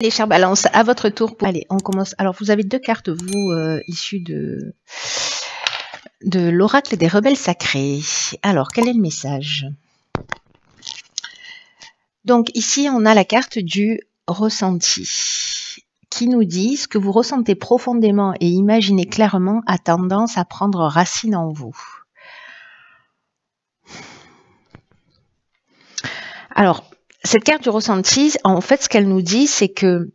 Les chers balances, à votre tour. Allez, on commence. Alors, vous avez deux cartes, vous, euh, issues de, de l'oracle des rebelles sacrés. Alors, quel est le message Donc, ici, on a la carte du ressenti qui nous dit ce que vous ressentez profondément et imaginez clairement a tendance à prendre racine en vous. Alors, cette carte du ressenti, en fait, ce qu'elle nous dit, c'est que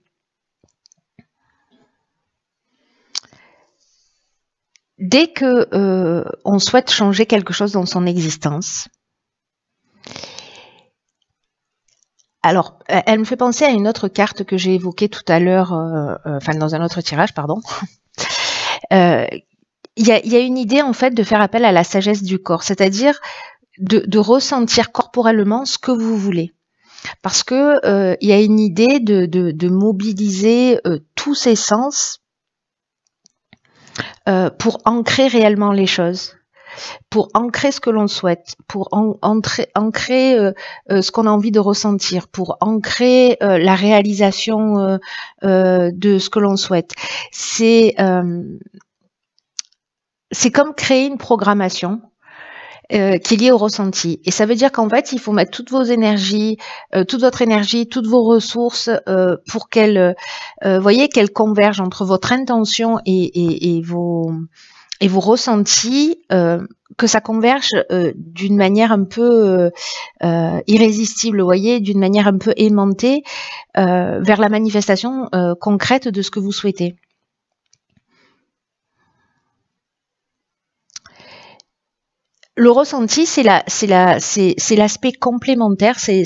dès que euh, on souhaite changer quelque chose dans son existence, alors, elle me fait penser à une autre carte que j'ai évoquée tout à l'heure, euh, euh, enfin dans un autre tirage, pardon. Il y a, une idée en fait de faire appel à la sagesse du corps, c'est-à-dire de, ressentir corporellement ce que vous voulez parce que euh, il y a une idée de, mobiliser euh, tous ces sens euh, pour ancrer réellement les choses pour ancrer ce que l'on souhaite, pour en, ancrer ce qu'on a envie de ressentir, pour ancrer la réalisation de ce que l'on souhaite. C'est c'est comme créer une programmation euh, qui est lié au ressenti. Et ça veut dire qu'en fait, il faut mettre toutes vos énergies, euh, toute votre énergie, toutes vos ressources euh, pour qu'elles, euh, voyez, qu'elle convergent entre votre intention et, et vos et vos ressentis, que ça converge d'une manière un peu irrésistible, voyez, d'une manière un peu aimantée vers la manifestation concrète de ce que vous souhaitez. le ressenti, c'est la, c'est c'est, c'est l'aspect complémentaire, c'est,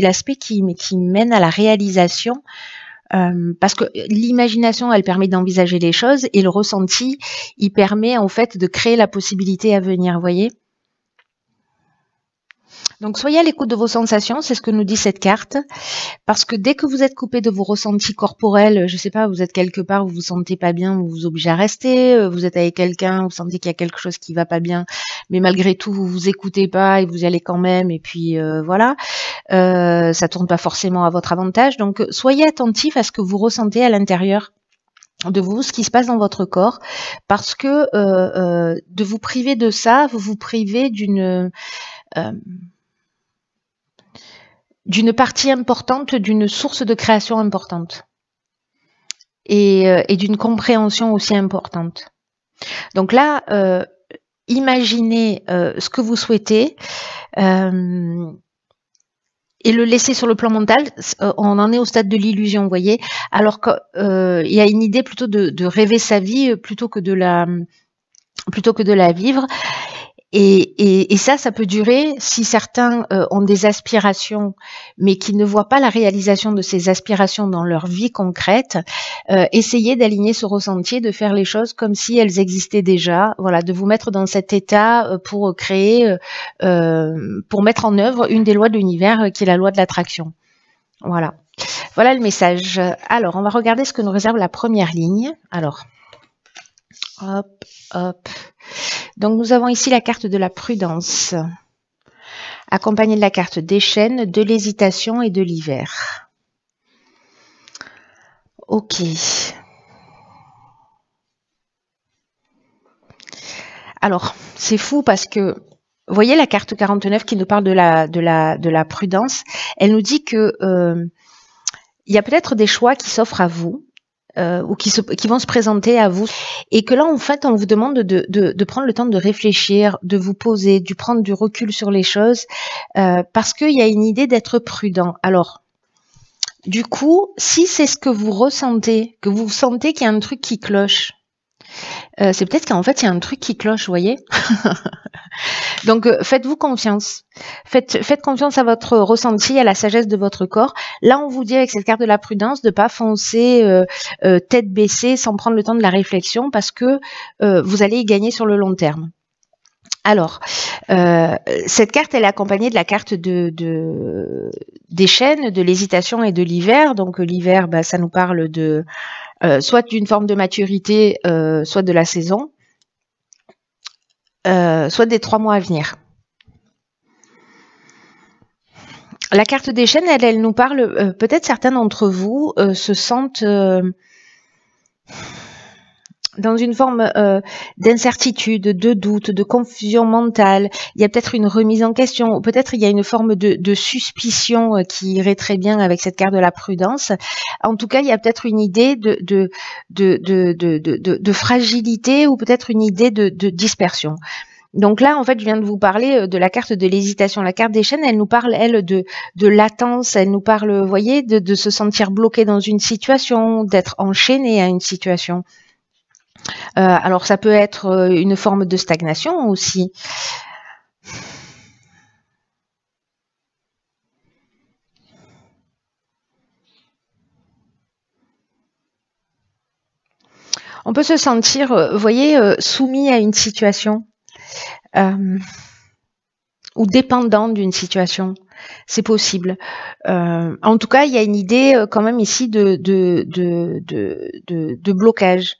l'aspect qui, qui mène à la réalisation. Euh, parce que l'imagination, elle permet d'envisager les choses et le ressenti, il permet en fait de créer la possibilité à venir, voyez. Donc soyez à l'écoute de vos sensations, c'est ce que nous dit cette carte, parce que dès que vous êtes coupé de vos ressentis corporels, je sais pas, vous êtes quelque part, vous vous sentez pas bien, vous vous obligez à rester, euh, vous êtes avec quelqu'un, vous sentez qu'il y a quelque chose qui va pas bien, mais malgré tout vous vous écoutez pas et vous y allez quand même, et puis euh, voilà, euh, ça tourne pas forcément à votre avantage. Donc soyez attentif à ce que vous ressentez à l'intérieur de vous, ce qui se passe dans votre corps, parce que euh, de vous priver de ça, vous vous privez d'une d'une partie importante, d'une source de création importante et, euh, d'une compréhension aussi importante. Donc là, euh, imaginez euh, ce que vous souhaitez et le laisser sur le plan mental. On en est au stade de l'illusion, vous voyez. Alors qu'il y a une idée plutôt de, de, rêver sa vie plutôt que de la plutôt que de la vivre. Et, ça, ça peut durer si certains euh, ont des aspirations, mais qui ne voient pas la réalisation de ces aspirations dans leur vie concrète. Euh, essayez d'aligner ce ressenti, de faire les choses comme si elles existaient déjà. Voilà, de vous mettre dans cet état euh, pour créer, pour mettre en œuvre une des lois de l'univers, qui est la loi de l'attraction. Voilà. Voilà le message. Alors, on va regarder ce que nous réserve la première ligne. Alors, hop, hop. Donc nous avons ici la carte de la prudence, accompagnée de la carte des chaînes, de l'hésitation et de l'hiver. Ok. Alors, c'est fou parce que, vous voyez la carte 49 qui nous parle de la, de de la prudence, elle nous dit que euh, il y a peut-être des choix qui s'offrent à vous euh, ou qui, se, qui, vont se présenter à vous. Et que là, en fait, on vous demande de, prendre le temps de réfléchir, de vous poser, de prendre du recul sur les choses, euh, parce qu'il y a une idée d'être prudent. Alors, du coup, si c'est ce que vous ressentez, que vous sentez qu'il y a un truc qui cloche, euh, c'est peut-être qu'en fait, il y a un truc qui cloche, vous voyez Donc euh, faites-vous confiance. Faites, confiance à votre ressenti, à la sagesse de votre corps. Là, on vous dit avec cette carte de la prudence de pas foncer euh, euh, tête baissée sans prendre le temps de la réflexion parce que vous allez y gagner sur le long terme. Alors, cette carte, elle est accompagnée de la carte de, des chaînes, de l'hésitation et de l'hiver. Donc l'hiver, bah, ça nous parle de soit d'une forme de maturité, soit de la saison. Euh, soit des trois mois à venir. La carte des chaînes, elle, elle nous parle, euh, peut-être certains d'entre vous euh, se sentent dans une forme euh, d'incertitude, de doute, de confusion mentale. Il y a peut-être une remise en question, ou peut-être il y a une forme de, de suspicion euh, qui irait très bien avec cette carte de la prudence. En tout cas, il y a peut-être une idée de, de, de fragilité ou peut-être une idée de, dispersion. Donc là, en fait, je viens de vous parler euh, de la carte de l'hésitation. La carte des chaînes, elle nous parle, elle, de, de latence, elle nous parle, vous voyez, de, de se sentir bloqué dans une situation, d'être enchaîné à une situation. Euh, alors ça peut être euh, une forme de stagnation aussi. on peut se sentir, euh, vous voyez, soumis à une situation ou dépendant d'une situation. C'est possible. en tout cas, il y a une idée quand même ici de, de blocage.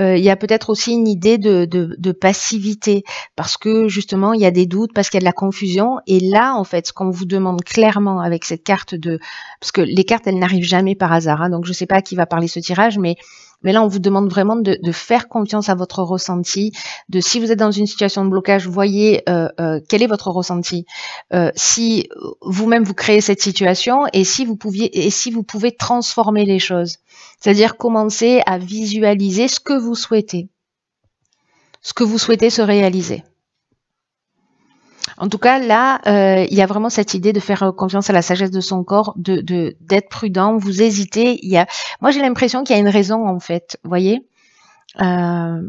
Euh, il y a peut-être aussi une idée de, de, passivité parce que justement il y a des doutes, parce qu'il y a de la confusion. Et là, en fait, ce qu'on vous demande clairement avec cette carte de, parce que les cartes elles n'arrivent jamais par hasard, hein, donc je sais pas à qui va parler ce tirage, mais mais là, on vous demande vraiment de, faire confiance à votre ressenti, de si vous êtes dans une situation de blocage, voyez euh, euh, quel est votre ressenti. Euh, si vous-même vous créez cette situation et si vous pouviez et si vous pouvez transformer les choses. C'est-à-dire commencer à visualiser ce que vous souhaitez. Ce que vous souhaitez se réaliser. En tout cas, là, euh, il y a vraiment cette idée de faire euh, confiance à la sagesse de son corps, de d'être prudent. Vous hésitez. Il y a, moi, j'ai l'impression qu'il y a une raison en fait. Voyez. Euh,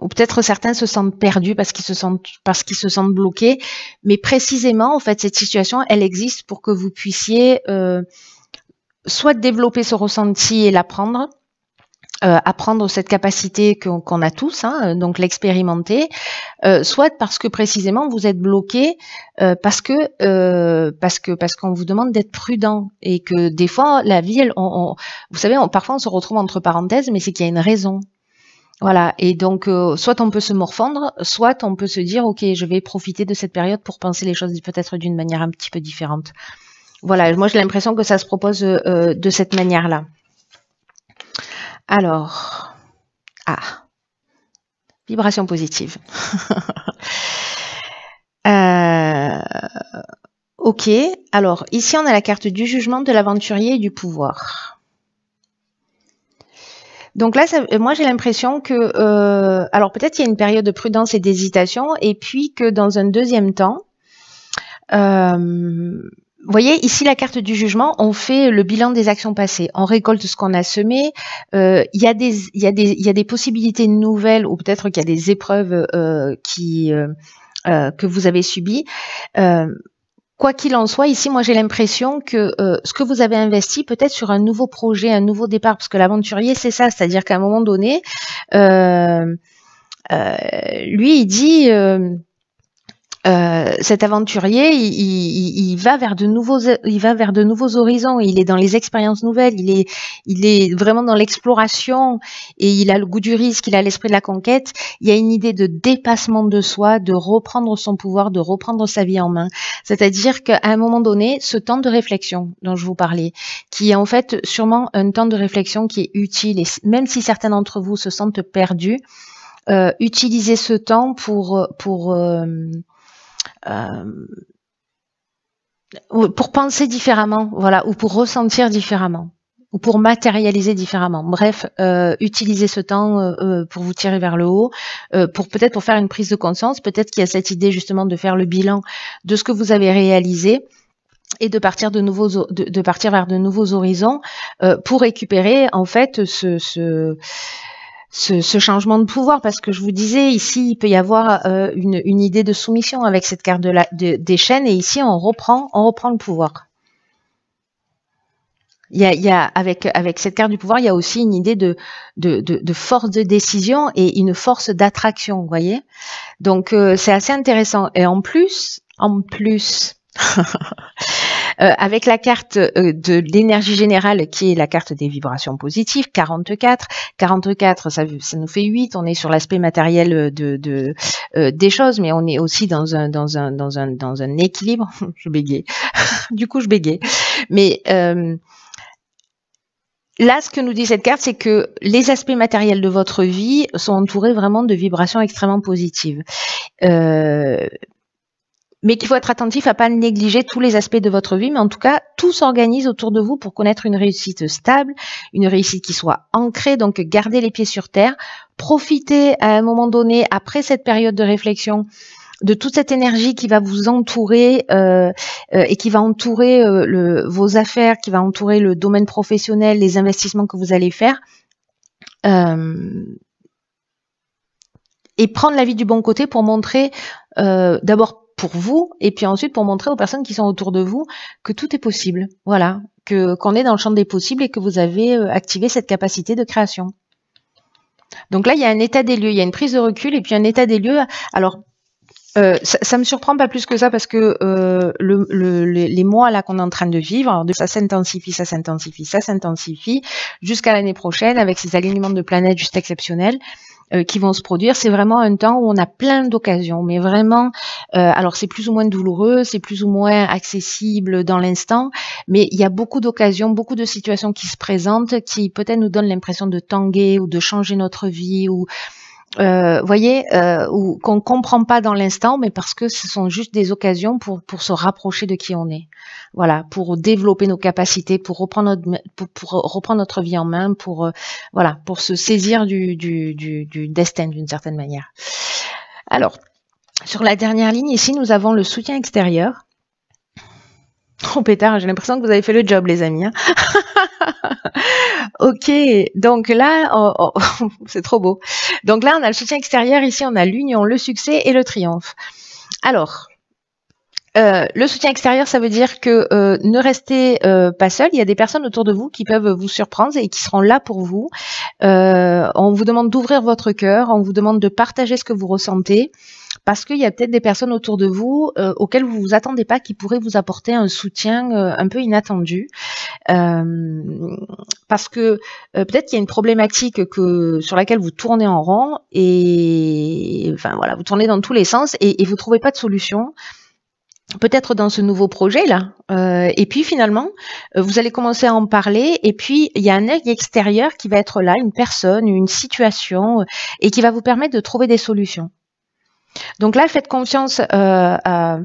ou peut-être certains se sentent perdus parce qu'ils se sentent parce qu'ils se sentent bloqués. Mais précisément, en fait, cette situation, elle existe pour que vous puissiez soit développer ce ressenti et l'apprendre, euh, apprendre cette capacité qu'on a tous, hein, donc l'expérimenter, euh, soit parce que précisément vous êtes bloqué euh, parce que parce que parce qu'on vous demande d'être prudent et que des fois la vie, elle, on, vous savez, parfois on se retrouve entre parenthèses, mais c'est qu'il y a une raison. Voilà, et donc soit on peut se morfondre, soit on peut se dire ok, je vais profiter de cette période pour penser les choses peut-être d'une manière un petit peu différente. Voilà, moi j'ai l'impression que ça se propose de cette manière-là. Alors, ah, vibration positive. Euh, ok, alors ici on a la carte du jugement, de l'aventurier et du pouvoir. Donc là, moi j'ai l'impression que, euh, alors peut-être il y a une période de prudence et d'hésitation, et puis que dans un deuxième temps, euh, vous voyez, ici, la carte du jugement, on fait le bilan des actions passées. On récolte ce qu'on a semé. Euh, il y, a des, possibilités nouvelles ou peut-être qu'il y a des épreuves euh, qui, euh, que vous avez subies. Quoi qu'il en soit, ici, moi, j'ai l'impression que ce que vous avez investi, peut-être sur un nouveau projet, un nouveau départ, parce que l'aventurier, c'est ça, c'est-à-dire qu'à un moment donné, lui, il dit, euh, cet aventurier, il, il, il, va vers de nouveaux, il va vers de nouveaux horizons. Il est dans les expériences nouvelles. Il est, il est vraiment dans l'exploration et il a le goût du risque. Il a l'esprit de la conquête. Il y a une idée de dépassement de soi, de reprendre son pouvoir, de reprendre sa vie en main. C'est-à-dire qu'à un moment donné, ce temps de réflexion dont je vous parlais, qui est en fait sûrement un temps de réflexion qui est utile, et même si certains d'entre vous se sentent perdus. Euh, utiliser ce temps pour pour euh, euh, pour penser différemment, voilà, ou pour ressentir différemment, ou pour matérialiser différemment. Bref, euh, utilisez ce temps euh, pour vous tirer vers le haut, pour peut-être pour faire une prise de conscience, peut-être qu'il y a cette idée justement de faire le bilan de ce que vous avez réalisé et de partir de nouveaux partir vers de nouveaux horizons pour récupérer en fait ce, ce ce, changement de pouvoir parce que je vous disais ici il peut y avoir euh, une, idée de soumission avec cette carte de des chaînes et ici on reprend on reprend le pouvoir. Il y a, avec, avec cette carte du pouvoir il y a aussi une idée de, de, force de décision et une force d'attraction vous voyez donc euh, c'est assez intéressant et en plus en plus Euh, avec la carte euh, de l'énergie générale qui est la carte des vibrations positives, 44, 44 ça, ça nous fait 8, on est sur l'aspect matériel euh, de, des choses, mais on est aussi dans un, dans un, dans dans un équilibre. je bégayais. du coup, je bégayais. Mais Là, ce que nous dit cette carte, c'est que les aspects matériels de votre vie sont entourés vraiment de vibrations extrêmement positives. Euh, mais qu'il faut être attentif à pas négliger tous les aspects de votre vie, mais en tout cas, tout s'organise autour de vous pour connaître une réussite stable, une réussite qui soit ancrée, donc gardez les pieds sur terre, profitez à un moment donné, après cette période de réflexion, de toute cette énergie qui va vous entourer euh, euh, et qui va entourer euh, le, vos affaires, qui va entourer le domaine professionnel, les investissements que vous allez faire et prendre la vie du bon côté pour montrer euh, d'abord pour vous et puis ensuite pour montrer aux personnes qui sont autour de vous que tout est possible. Voilà, que qu'on est dans le champ des possibles et que vous avez euh, activé cette capacité de création. Donc là, il y a un état des lieux, il y a une prise de recul et puis un état des lieux. Alors euh, ça, ça me surprend pas plus que ça parce que euh, les mois là qu'on est en train de vivre, alors ça s'intensifie, ça s'intensifie, ça s'intensifie jusqu'à l'année prochaine avec ces alignements de planètes juste exceptionnels. Euh, qui vont se produire. C'est vraiment un temps où on a plein d'occasions, mais vraiment, euh, alors c'est plus ou moins douloureux, c'est plus ou moins accessible dans l'instant, mais il y a beaucoup d'occasions, beaucoup de situations qui se présentent, qui peut-être nous donnent l'impression de tanguer ou de changer notre vie ou euh, voyez, euh, ou qu'on comprend pas dans l'instant, mais parce que ce sont juste des occasions pour pour se rapprocher de qui on est. Voilà, pour développer nos capacités, pour reprendre notre pour, reprendre notre vie en main, pour euh, voilà, pour se saisir du du, du, destin d'une certaine manière. Alors, sur la dernière ligne ici, nous avons le soutien extérieur. Oh pétard, j'ai l'impression que vous avez fait le job, les amis. Hein. Ok, donc là, oh, oh, c'est trop beau. Donc là, on a le soutien extérieur, ici on a l'union, le succès et le triomphe. Alors, euh, le soutien extérieur, ça veut dire que euh, ne restez euh, pas seul. Il y a des personnes autour de vous qui peuvent vous surprendre et qui seront là pour vous. on vous demande d'ouvrir votre cœur, on vous demande de partager ce que vous ressentez, parce qu'il y a peut-être des personnes autour de vous auxquelles vous vous attendez pas qui pourraient vous apporter un soutien un peu inattendu. Euh, parce que euh, peut-être qu'il y a une problématique que, sur laquelle vous tournez en rond et enfin voilà, vous tournez dans tous les sens et, vous ne trouvez pas de solution peut-être dans ce nouveau projet là. Euh, et puis finalement, vous allez commencer à en parler. Et puis il y a un œil extérieur qui va être là, une personne, une situation, et qui va vous permettre de trouver des solutions. Donc là, faites confiance. Euh, euh,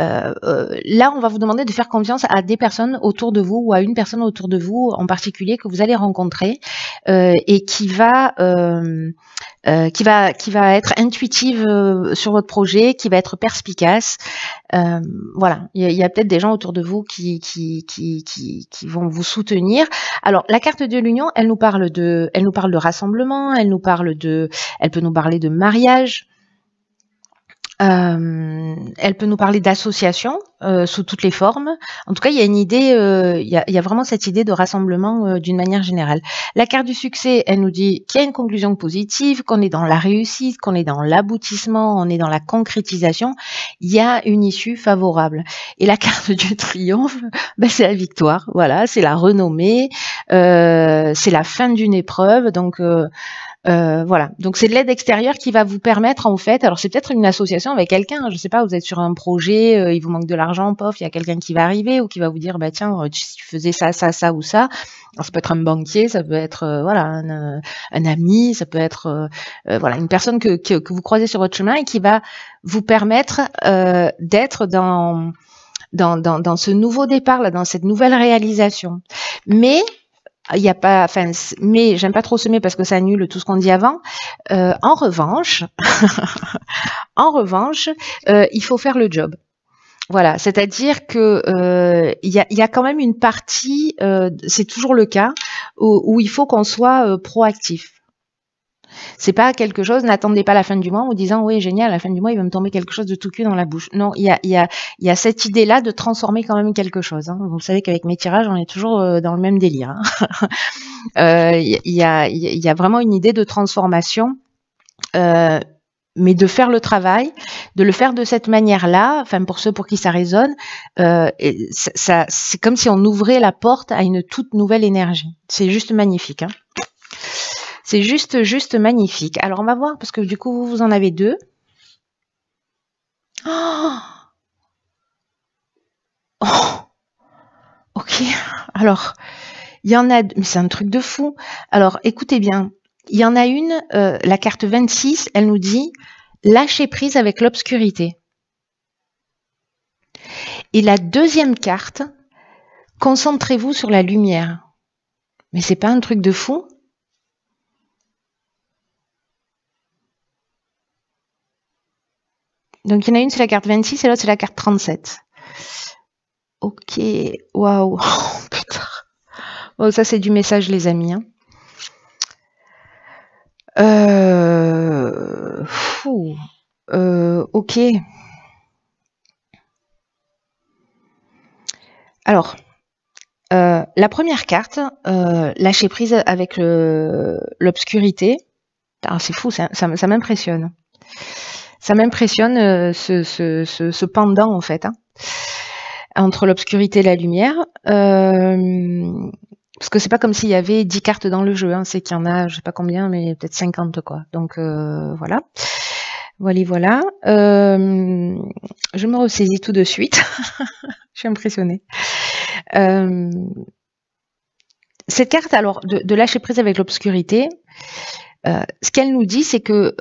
euh, là, on va vous demander de faire confiance à des personnes autour de vous ou à une personne autour de vous en particulier que vous allez rencontrer et qui va, qui va, qui va être intuitive sur votre projet, qui va être perspicace. voilà, il y a, peut-être des gens autour de vous qui qui, qui, qui, qui, vont vous soutenir. Alors, la carte de l'union, elle nous parle de, elle nous parle de rassemblement, elle nous parle de, elle peut nous parler de mariage. Euh, elle peut nous parler d'associations euh, sous toutes les formes. En tout cas, il y a une idée, euh, il, y a, y a, vraiment cette idée de rassemblement euh, d'une manière générale. La carte du succès, elle nous dit qu'il y a une conclusion positive, qu'on est dans la réussite, qu'on est dans l'aboutissement, on est dans la concrétisation. Il y a une issue favorable. Et la carte du triomphe, ben, c'est la victoire. Voilà, c'est la renommée, euh, c'est la fin d'une épreuve. Donc euh, euh, voilà. Donc c'est de l'aide extérieure qui va vous permettre en fait. Alors c'est peut-être une association avec quelqu'un. Hein, je sais pas. Vous êtes sur un projet, euh, il vous manque de l'argent, pof, il y a quelqu'un qui va arriver ou qui va vous dire, bah tiens, euh, si tu faisais ça, ça, ça ou ça. Alors ça peut être un banquier, ça peut être voilà un, un, ami, ça peut être voilà une personne que, que, que vous croisez sur votre chemin et qui va vous permettre d'être dans dans, dans dans ce nouveau départ là, dans cette nouvelle réalisation. Mais il n'y a pas, mais j'aime pas trop semer parce que ça annule tout ce qu'on dit avant. Euh, en revanche, en revanche, euh, il faut faire le job. Voilà, c'est-à-dire que euh, il y, a, quand même une partie, c'est toujours le cas, où il faut qu'on soit proactif. C'est pas quelque chose, n'attendez pas la fin du mois en disant oui, génial, la fin du mois, il va me tomber quelque chose de tout cul dans la bouche. Non, il y a, y, a, y a, cette idée-là de transformer quand même quelque chose. Hein. Vous savez qu'avec mes tirages, on est toujours euh, dans le même délire. Hein. Euh, il hein. y, a, y, a, vraiment une idée de transformation. Euh, mais de faire le travail, de le faire de cette manière-là, enfin pour ceux pour qui ça résonne, c'est comme si on ouvrait la porte à une toute nouvelle énergie. C'est juste magnifique. Hein c'est juste, juste magnifique. Alors, on va voir, parce que du coup, vous, en avez deux. Oh, oh Ok, alors, il y en a... Mais c'est un truc de fou. Alors, écoutez bien. Il y en a une, euh, la carte 26, elle nous dit « Lâchez prise avec l'obscurité ». Et la deuxième carte, concentrez-vous sur la lumière. Mais c'est pas un truc de fou Donc, il y en a une, c'est la carte 26 et l'autre, c'est la carte 37. Ok, waouh, oh, putain. Bon, ça, c'est du message, les amis. Hein. Euh, fou. Euh, ok. Alors, euh, la première carte, lâcher prise avec l'obscurité. Ah, c'est fou, ça, ça, ça m'impressionne ça m'impressionne euh, ce, ce, ce, pendant en fait hein, entre l'obscurité et la lumière. Euh, parce que c'est pas comme s'il y avait 10 cartes dans le jeu, hein, c'est qu'il y en a, je sais pas combien, mais peut-être 50 quoi. Donc euh, voilà. Voilà, voilà. Euh, je me ressaisis tout de suite. je suis impressionnée. cette carte, alors, de, lâcher prise avec l'obscurité, ce qu'elle nous dit, c'est que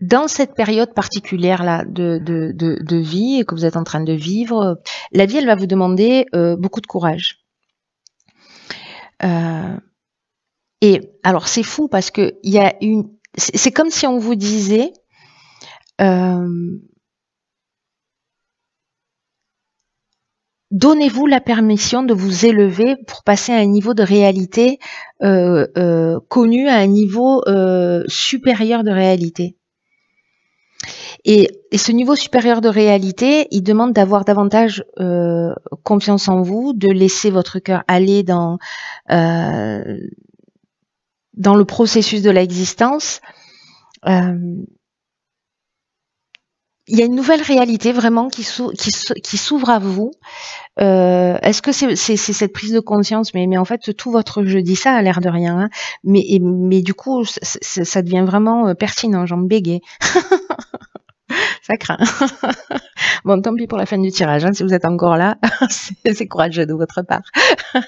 dans cette période particulière là de, de, de, vie que vous êtes en train de vivre, la vie elle va vous demander euh, beaucoup de courage. Euh, et alors c'est fou parce que il y a une, c'est comme si on vous disait, euh, donnez-vous la permission de vous élever pour passer à un niveau de réalité connu, à un niveau supérieur de réalité. Et, et, ce niveau supérieur de réalité, il demande d'avoir davantage euh, confiance en vous, de laisser votre cœur aller dans, euh, dans le processus de l'existence. Euh, il y a une nouvelle réalité vraiment qui, s'ouvre qui, s'ouvre à vous. Euh, Est-ce que c'est cette prise de conscience mais, mais en fait, tout votre je dis ça a l'air de rien. Hein, mais, mais du coup, ça devient vraiment euh, pertinent. J'en bégais. ça craint. bon, tant pis pour la fin du tirage. Hein, si vous êtes encore là, c'est courageux de votre part.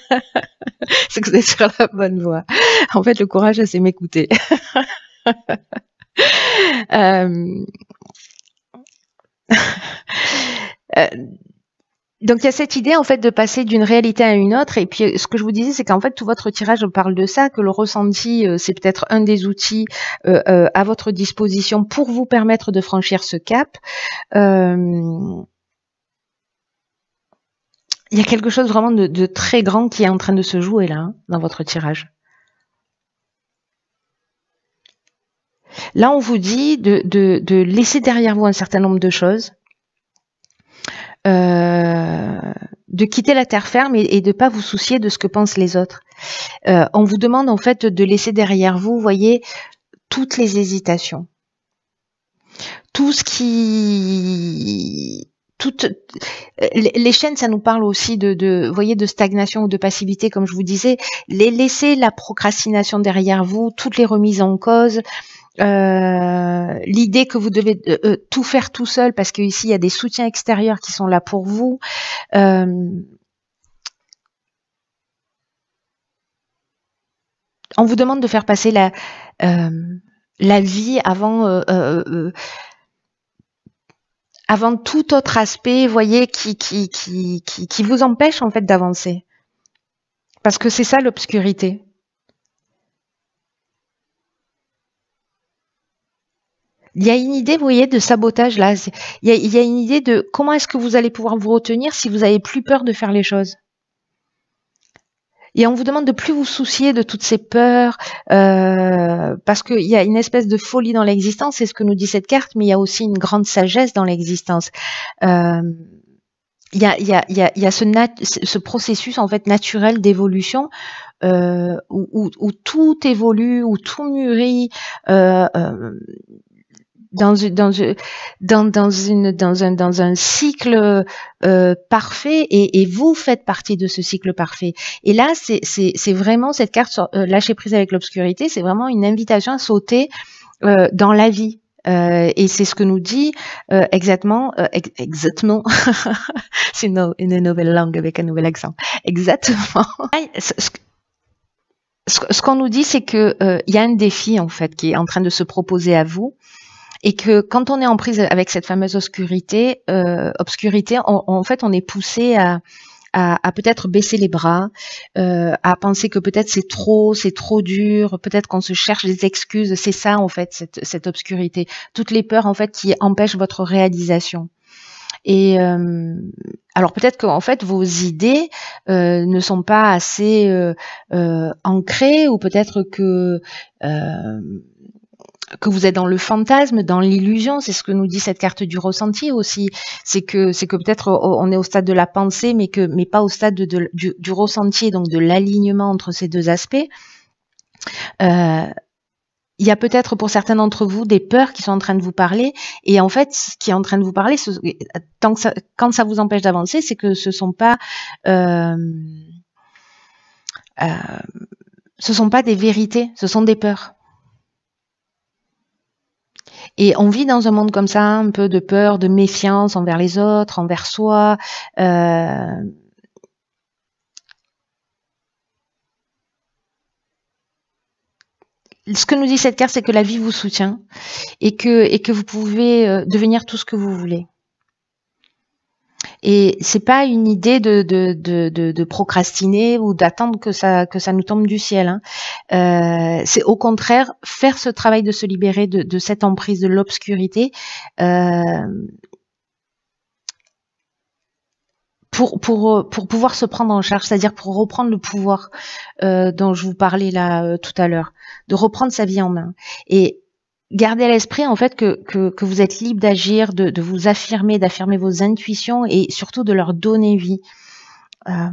c'est que vous êtes sur la bonne voie. En fait, le courage, c'est m'écouter. Euh, euh, donc il y a cette idée en fait de passer d'une réalité à une autre et puis ce que je vous disais c'est qu'en fait tout votre tirage parle de ça que le ressenti euh, c'est peut-être un des outils euh, euh, à votre disposition pour vous permettre de franchir ce cap. Il y a quelque chose vraiment de, très grand qui est en train de se jouer là hein, dans votre tirage. Là on vous dit de, de laisser derrière vous un certain nombre de choses euh, de quitter la terre ferme et, de ne pas vous soucier de ce que pensent les autres. Euh, on vous demande en fait de laisser derrière vous, voyez, toutes les hésitations, tout ce qui toutes euh, les chaînes, ça nous parle aussi de, de, voyez, de stagnation ou de passivité, comme je vous disais. Les laisser la procrastination derrière vous, toutes les remises en cause, euh, l'idée que vous devez euh, euh, tout faire tout seul parce que ici il y a des soutiens extérieurs qui sont là pour vous. on vous demande de faire passer la, la vie avant, avant tout autre aspect, voyez, qui, qui, qui, qui vous empêche en fait d'avancer. Parce que c'est ça l'obscurité. il y a une idée, vous voyez, de sabotage là. Il y a, une idée de comment est-ce que vous allez pouvoir vous retenir si vous avez plus peur de faire les choses. Et on vous demande de plus vous soucier de toutes ces peurs, euh, parce qu'il y a une espèce de folie dans l'existence, c'est ce que nous dit cette carte, mais il y a aussi une grande sagesse dans l'existence. Euh, il y a, ce, processus en fait naturel d'évolution euh, où, tout évolue, où tout mûrit dans, dans, dans, dans, une, dans, un, dans un cycle euh, parfait et, et, vous faites partie de ce cycle parfait. Et là, c'est vraiment cette carte sur, euh, lâcher prise avec l'obscurité, c'est vraiment une invitation à sauter euh, dans la vie. et c'est ce que nous dit exactement, exactement, c'est une, nouvelle langue avec un nouvel accent, exactement. ce, qu'on nous dit, c'est que il y a un défi en fait qui est en train de se proposer à vous et que quand on est en prise avec cette fameuse obscurité, euh, obscurité, on, en fait, on est poussé à, à, peut-être baisser les bras, euh, à penser que peut-être c'est trop, c'est trop dur, peut-être qu'on se cherche des excuses. C'est ça en fait cette, cette, obscurité, toutes les peurs en fait qui empêchent votre réalisation. Et euh, alors peut-être qu'en fait vos idées euh, ne sont pas assez euh, euh ancrées ou peut-être que que vous êtes dans le fantasme, dans l'illusion, c'est ce que nous dit cette carte du ressenti aussi. C'est que c'est que peut-être oh, oh, on est au stade de la pensée, mais que mais pas au stade du, ressenti, donc de l'alignement entre ces deux aspects. Euh, il y a peut-être pour certains d'entre vous des peurs qui sont en train de vous parler. Et en fait, ce qui est en train de vous parler, tant que quand ça vous empêche d'avancer, c'est que ce sont pas euh, euh, ce sont pas des vérités, ce sont des peurs. Et on vit dans un monde comme ça, un peu de peur, de méfiance envers les autres, envers soi. Euh. Ce que nous dit cette carte, c'est que la vie vous soutient et que, et que vous pouvez euh, devenir tout ce que vous voulez. Et c'est pas une idée de, de, de, procrastiner ou d'attendre que ça, que ça nous tombe du ciel. Hein. Euh, c'est au contraire faire ce travail de se libérer de, cette emprise de l'obscurité. Euh, pour, pour, pour pouvoir se prendre en charge, c'est-à-dire pour reprendre le pouvoir euh, dont je vous parlais là tout à l'heure, de reprendre sa vie en main. Et Gardez à l'esprit en fait que, vous êtes libre d'agir, de, vous affirmer, d'affirmer vos intuitions et surtout de leur donner vie. Euh,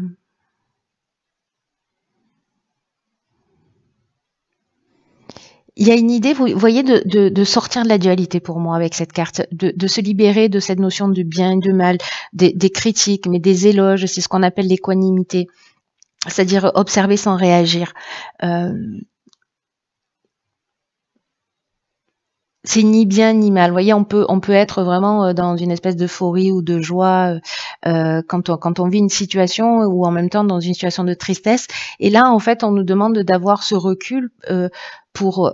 il y a une idée, vous voyez, de, sortir de la dualité pour moi avec cette carte, de, se libérer de cette notion de bien et de mal, des, critiques, mais des éloges, c'est ce qu'on appelle l'équanimité, c'est-à-dire observer sans réagir. Euh, c'est ni bien ni mal. voyez, on peut on peut être vraiment euh, dans une espèce d'euphorie ou de joie euh, euh, quand on quand on vit une situation ou en même temps dans une situation de tristesse. Et là, en fait, on nous demande d'avoir ce recul pour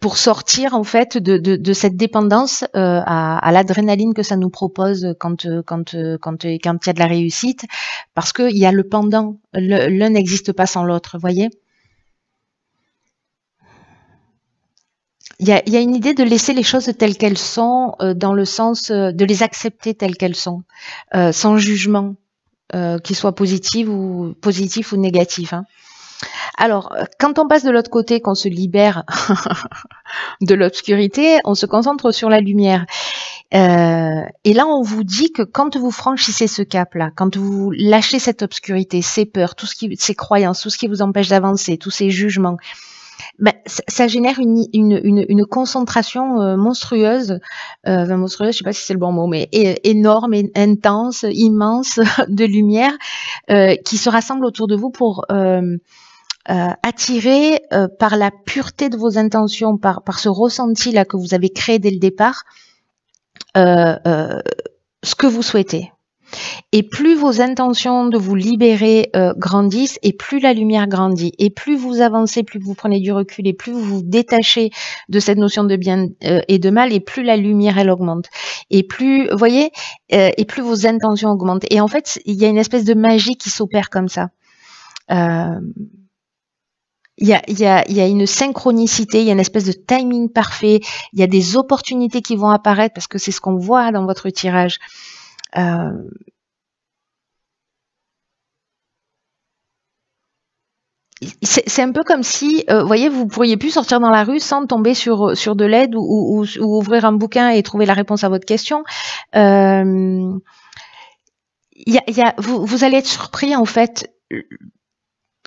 pour sortir en fait de, de, cette dépendance à, l'adrénaline que ça nous propose quand quand quand quand il y a de la réussite parce qu'il y a le pendant l'un n'existe pas sans l'autre voyez Il y a, une idée de laisser les choses telles qu'elles sont, euh, dans le sens euh, de les accepter telles qu'elles sont, euh, sans jugement, euh, qu'ils soient positifs ou positif ou négatif. Hein. Alors, quand on passe de l'autre côté, qu'on se libère de l'obscurité, on se concentre sur la lumière. et là, on vous dit que quand vous franchissez ce cap-là, quand vous lâchez cette obscurité, ces peurs, tout ce qui, ces croyances, tout ce qui vous empêche d'avancer, tous ces jugements, bah, ça génère une, concentration euh, monstrueuse, euh, monstrueuse, je sais pas si c'est le bon mot, mais énorme, intense, immense de lumière euh, qui se rassemble autour de vous pour attirer par la pureté de vos intentions, par, ce ressenti là que vous avez créé dès le départ, ce que vous souhaitez. Et plus vos intentions de vous libérer euh, grandissent, et plus la lumière grandit, et plus vous avancez, plus vous prenez du recul, et plus vous vous détachez de cette notion de bien euh, et de mal, et plus la lumière elle augmente, et plus, voyez, euh, et plus vos intentions augmentent. Et en fait, il y a une espèce de magie qui s'opère comme ça. Il il, y a, il y a, une synchronicité, il y a une espèce de timing parfait, il y a des opportunités qui vont apparaître parce que c'est ce qu'on voit dans votre tirage. Euh, c'est un peu comme si, euh, vous voyez, vous pourriez plus sortir dans la rue sans tomber sur sur de l'aide ou, ou, ou, ouvrir un bouquin et trouver la réponse à votre question. Euh, y a, vous, vous, allez être surpris en fait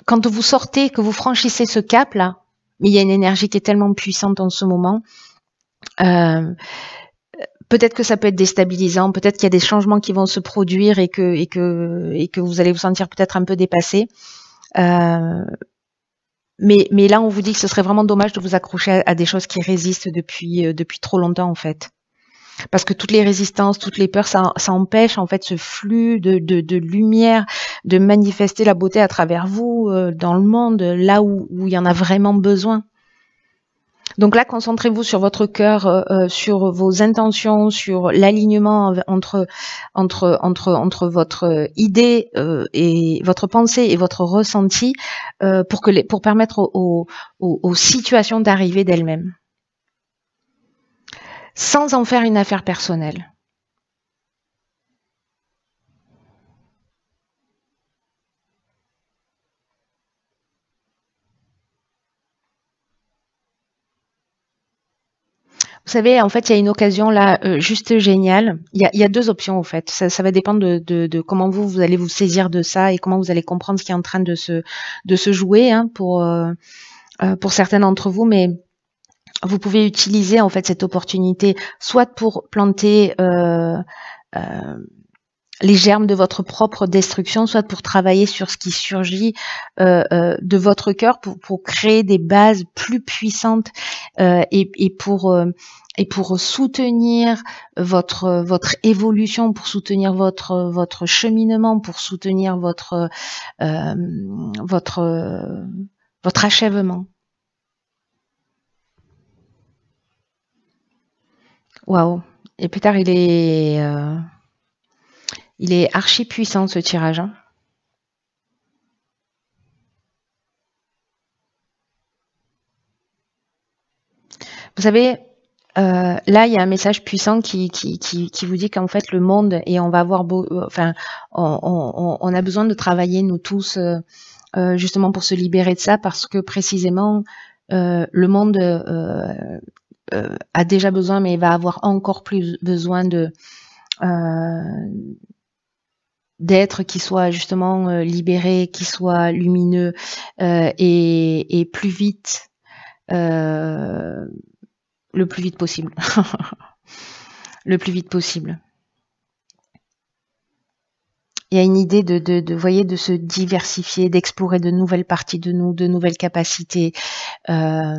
quand vous sortez, que vous franchissez ce cap là. il y a une énergie qui est tellement puissante en ce moment. Euh, peut-être que ça peut être déstabilisant, peut-être qu'il y a des changements qui vont se produire et que, et que, et que vous allez vous sentir peut-être un peu dépassé. Euh, mais, mais là, on vous dit que ce serait vraiment dommage de vous accrocher à, des choses qui résistent depuis, euh, depuis trop longtemps, en fait. Parce que toutes les résistances, toutes les peurs, ça, empêche en fait ce flux de, lumière de manifester la beauté à travers vous, euh, dans le monde, là où, où il y en a vraiment besoin. Donc là, concentrez-vous sur votre cœur, euh, euh, sur vos intentions, sur l'alignement entre entre entre entre votre idée euh, et votre pensée et votre ressenti pour que pour permettre aux, aux, aux situations d'arriver d'elles-mêmes, sans en faire une affaire personnelle. Vous savez, en fait, il y a une occasion là euh, juste géniale. Il y a, deux options, en fait. Ça, va dépendre de, comment vous, vous allez vous saisir de ça et comment vous allez comprendre ce qui est en train de se, de se jouer hein, pour, euh, euh, pour certains d'entre vous. Mais vous pouvez utiliser, en fait, cette opportunité soit pour planter... Euh, les germes de votre propre destruction, soit pour travailler sur ce qui surgit euh, euh, de votre cœur, pour, créer des bases plus puissantes euh, et, et, pour et pour soutenir votre votre évolution, pour soutenir votre votre cheminement, pour soutenir votre votre votre achèvement. Waouh. Et plus tard, il est il est archi puissant ce tirage. Hein. Vous savez, euh, là, il y a un message puissant qui, qui, vous dit qu'en fait, le monde, et on va avoir beau, euh, enfin, on, a besoin de travailler, nous tous, euh, justement pour se libérer de ça, parce que précisément, le monde a déjà besoin, mais va avoir encore plus besoin de, d'être qui soit justement euh, libéré, qui soit lumineux euh, et, et, plus vite, euh, le plus vite possible. le plus vite possible. Il y a une idée de, de, de, voyez, de se diversifier, d'explorer de nouvelles parties de nous, de nouvelles capacités. là,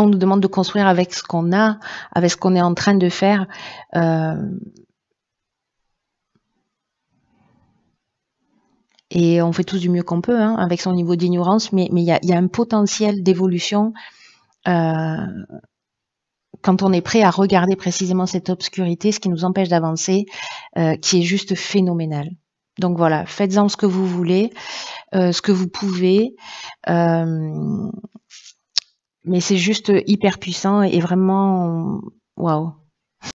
on nous demande de construire avec ce qu'on a, avec ce qu'on est en train de faire Et on fait tous du mieux qu'on peut hein, avec son niveau d'ignorance, mais il y, a, y, a, un potentiel d'évolution euh, quand on est prêt à regarder précisément cette obscurité, ce qui nous empêche d'avancer, euh, qui est juste phénoménal. Donc voilà, faites-en ce que vous voulez, euh, ce que vous pouvez. mais c'est juste hyper puissant et vraiment, waouh,